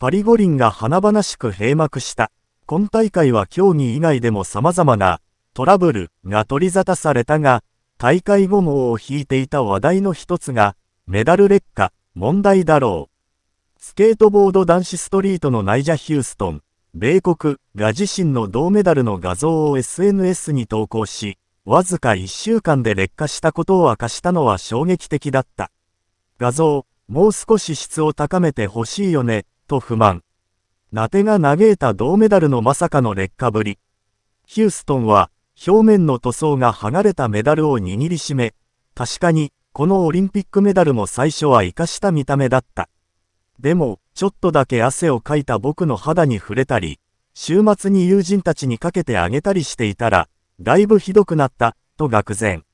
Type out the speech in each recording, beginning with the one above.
パリ五輪が華々しく閉幕した。今大会は競技以外でも様々なトラブルが取り沙汰されたが、大会後もを引いていた話題の一つが、メダル劣化、問題だろう。スケートボード男子ストリートのナイジャ・ヒューストン、米国が自身の銅メダルの画像を SNS に投稿し、わずか1週間で劣化したことを明かしたのは衝撃的だった。画像、もう少し質を高めてほしいよね、と不満。ラテが嘆いた銅メダルのまさかの劣化ぶり。ヒューストンは、表面の塗装が剥がれたメダルを握りしめ、確かに、このオリンピックメダルも最初は生かした見た目だった。でも、ちょっとだけ汗をかいた僕の肌に触れたり、週末に友人たちにかけてあげたりしていたら、だいぶひどくなった、と愕然。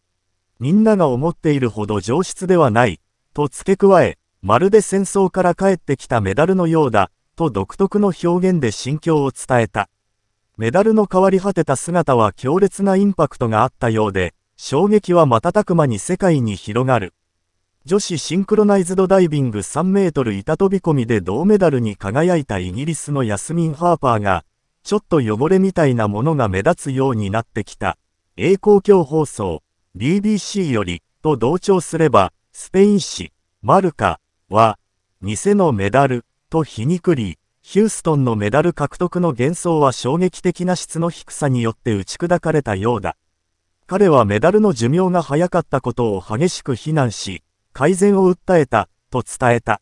みんなが思っているほど上質ではない、と付け加え、まるで戦争から帰ってきたメダルのようだ、と独特の表現で心境を伝えた。メダルの変わり果てた姿は強烈なインパクトがあったようで、衝撃は瞬く間に世界に広がる。女子シンクロナイズドダイビング3メートル板飛び込みで銅メダルに輝いたイギリスのヤスミン・ハーパーが、ちょっと汚れみたいなものが目立つようになってきた。英公共放送、BBC より、と同調すれば、スペイン紙、マルカ、は、偽のメダルと皮肉り、ヒューストンのメダル獲得の幻想は衝撃的な質の低さによって打ち砕かれたようだ。彼はメダルの寿命が早かったことを激しく非難し、改善を訴えた、と伝えた。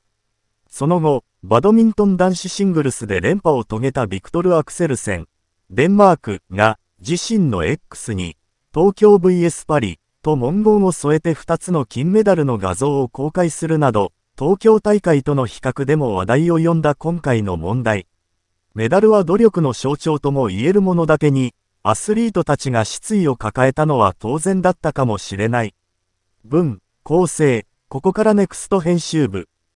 その後、バドミントン男子シングルスで連覇を遂げたビクトル・アクセルセン、デンマークが自身の X に、東京 VS パリと文言を添えて2つの金メダルの画像を公開するなど、東京大会との比較でも話題を呼んだ今回の問題。メダルは努力の象徴とも言えるものだけに、アスリートたちが失意を抱えたのは当然だったかもしれない。文、構成、ここからネクスト編集部。